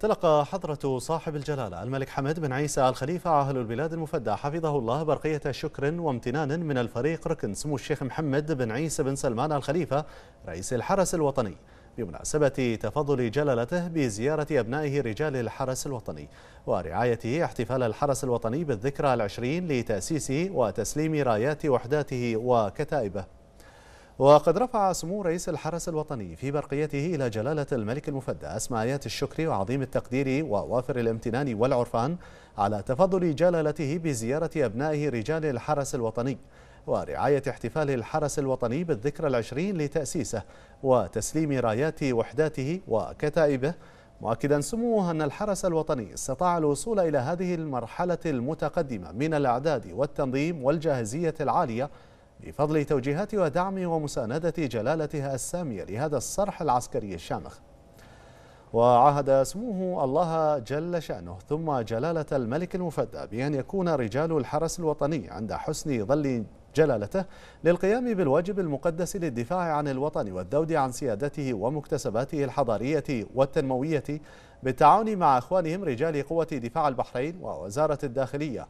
تلقى حضرة صاحب الجلالة الملك حمد بن عيسى الخليفة عاهل البلاد المفدى حفظه الله برقية شكر وامتنان من الفريق ركن سمو الشيخ محمد بن عيسى بن سلمان الخليفة رئيس الحرس الوطني بمناسبة تفضل جلالته بزيارة أبنائه رجال الحرس الوطني ورعايته احتفال الحرس الوطني بالذكرى العشرين لتأسيسه وتسليم رايات وحداته وكتائبه وقد رفع سمو رئيس الحرس الوطني في برقيته إلى جلالة الملك المفدى أسماء آيات الشكر وعظيم التقدير ووافر الامتنان والعرفان على تفضل جلالته بزيارة أبنائه رجال الحرس الوطني ورعاية احتفال الحرس الوطني بالذكرى العشرين لتأسيسه وتسليم رايات وحداته وكتائبه مؤكدا سموه أن الحرس الوطني استطاع الوصول إلى هذه المرحلة المتقدمة من الأعداد والتنظيم والجاهزية العالية بفضل توجيهات ودعم ومساندة جلالتها السامية لهذا الصرح العسكري الشامخ وعهد سموه الله جل شأنه ثم جلالة الملك المفدى بأن يكون رجال الحرس الوطني عند حسن ظل جلالته للقيام بالواجب المقدس للدفاع عن الوطن والذود عن سيادته ومكتسباته الحضارية والتنموية بالتعاون مع أخوانهم رجال قوة دفاع البحرين ووزارة الداخلية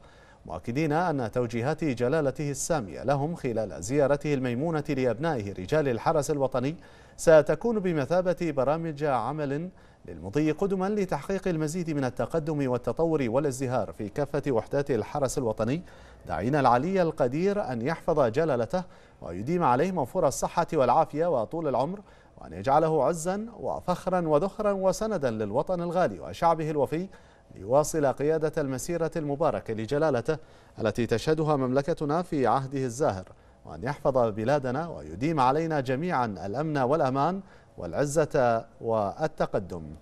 مؤكدين أن توجيهات جلالته السامية لهم خلال زيارته الميمونة لأبنائه رجال الحرس الوطني ستكون بمثابة برامج عمل للمضي قدما لتحقيق المزيد من التقدم والتطور والازدهار في كافة وحدات الحرس الوطني داعين العلي القدير أن يحفظ جلالته ويديم عليه موفور الصحة والعافية وطول العمر وأن يجعله عزا وفخرا وذخرا وسندا للوطن الغالي وشعبه الوفي ليواصل قيادة المسيرة المباركة لجلالته التي تشهدها مملكتنا في عهده الزاهر وأن يحفظ بلادنا ويديم علينا جميعا الأمن والأمان والعزة والتقدم